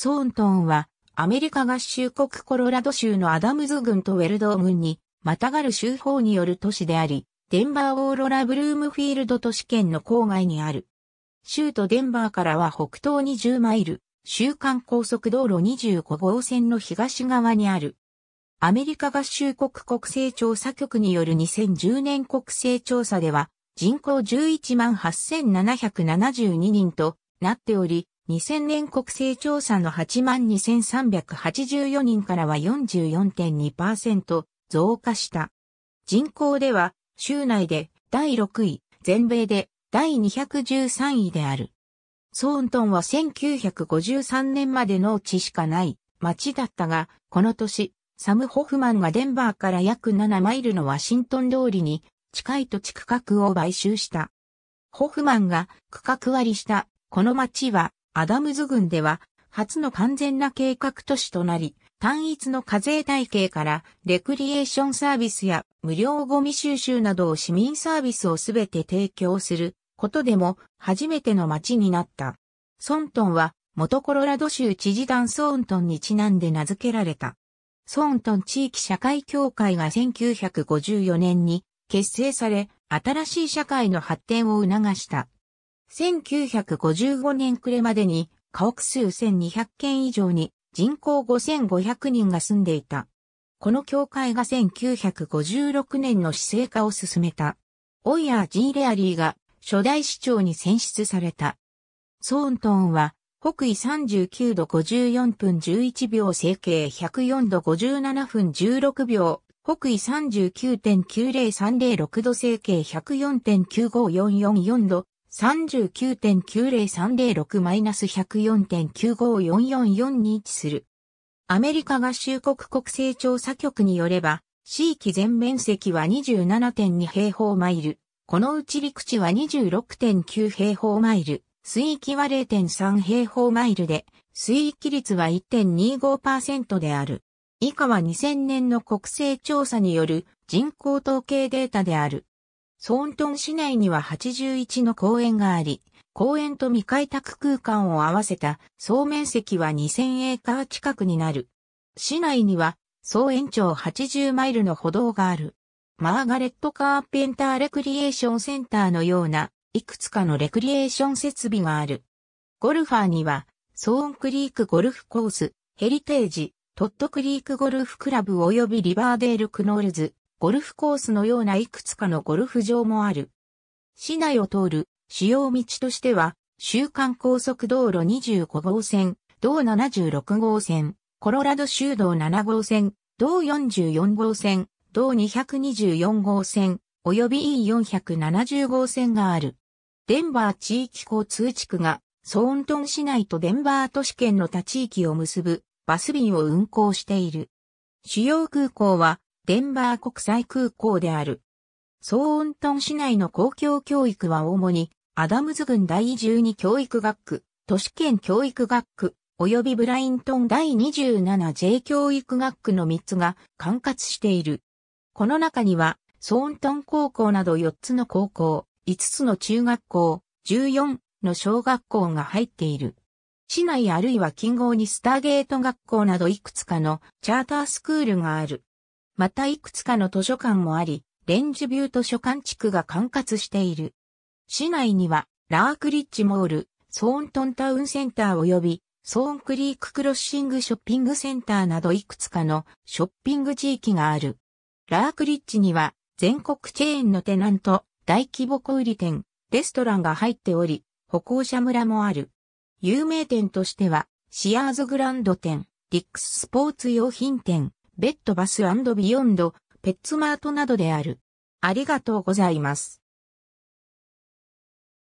ソーントンは、アメリカ合衆国コロラド州のアダムズ郡とウェルドー郡に、またがる州法による都市であり、デンバーオーロラブルームフィールド都市圏の郊外にある。州都デンバーからは北東に10マイル、週間高速道路25号線の東側にある。アメリカ合衆国国勢調査局による2010年国勢調査では、人口11万8772人となっており、2000年国勢調査の82,384人からは44.2%増加した。人口では、州内で第6位、全米で第213位である。ソーントンは1953年まで農地しかない町だったが、この年、サム・ホフマンがデンバーから約7マイルのワシントン通りに近い土地区画を買収した。ホフマンが区画割りしたこの町はアダムズ郡では、初の完全な計画都市となり、単一の課税体系からレクリエーションサービスや無料ゴミ収集などを市民サービスをすべて提供することでも初めての街になった。ソントンは元コロラド州知事団ソーントンにちなんで名付けられた。ソントン地域社会協会が1954年に結成され、新しい社会の発展を促した。1955年暮れまでに家屋数1200件以上に人口5500人が住んでいた。この教会が1956年の市政化を進めた。オイヤー・ジー・レアリーが初代市長に選出された。ソーントンは北緯39度54分11秒整形104度57分16秒、北緯39.90306度整形104.95444度39.90306-104.95444に位置する。アメリカ合衆国国勢調査局によれば、地域全面積は27.2平方マイル。このうち陸地は26.9平方マイル、水域は0.3平方マイルで、水域率は1.25%である。以下は2000年の国勢調査による人口統計データである。ソーントン市内には81の公園があり、公園と未開拓空間を合わせた総面積は2000エーカー近くになる。市内には総延長80マイルの歩道がある。マーガレット・カーペンター・レクリエーション・センターのような、いくつかのレクリエーション設備がある。ゴルファーには、ソーンクリークゴルフコース、ヘリテージ、トットクリークゴルフクラブ及びリバーデール・クノールズ、ゴルフコースのようないくつかのゴルフ場もある。市内を通る主要道としては、週間高速道路25号線、道76号線、コロラド州道7号線、道44号線、道224号線、及び E470 号線がある。デンバー地域交通地区が、ソーントン市内とデンバー都市圏の他地域を結ぶバス便を運行している。主要空港はデンバー国際空港である。ソーントン市内の公共教育は主に、アダムズ郡第12教育学区、都市圏教育学区、及びブライントン第 27J 教育学区の3つが管轄している。この中には、ソーントン高校など4つの高校、5つの中学校、14の小学校が入っている。市内あるいは近郊にスターゲート学校などいくつかのチャータースクールがある。またいくつかの図書館もあり、レンジビュー図書館地区が管轄している。市内には、ラークリッジモール、ソーントンタウンセンター及び、ソーンクリーククロッシングショッピングセンターなどいくつかのショッピング地域がある。ラークリッジには全国チェーンのテナント、大規模小売店、レストランが入っており、歩行者村もある。有名店としては、シアーズグランド店、リックススポーツ用品店、ベッドバスビヨンド、ペッツマートなどである。ありがとうございます。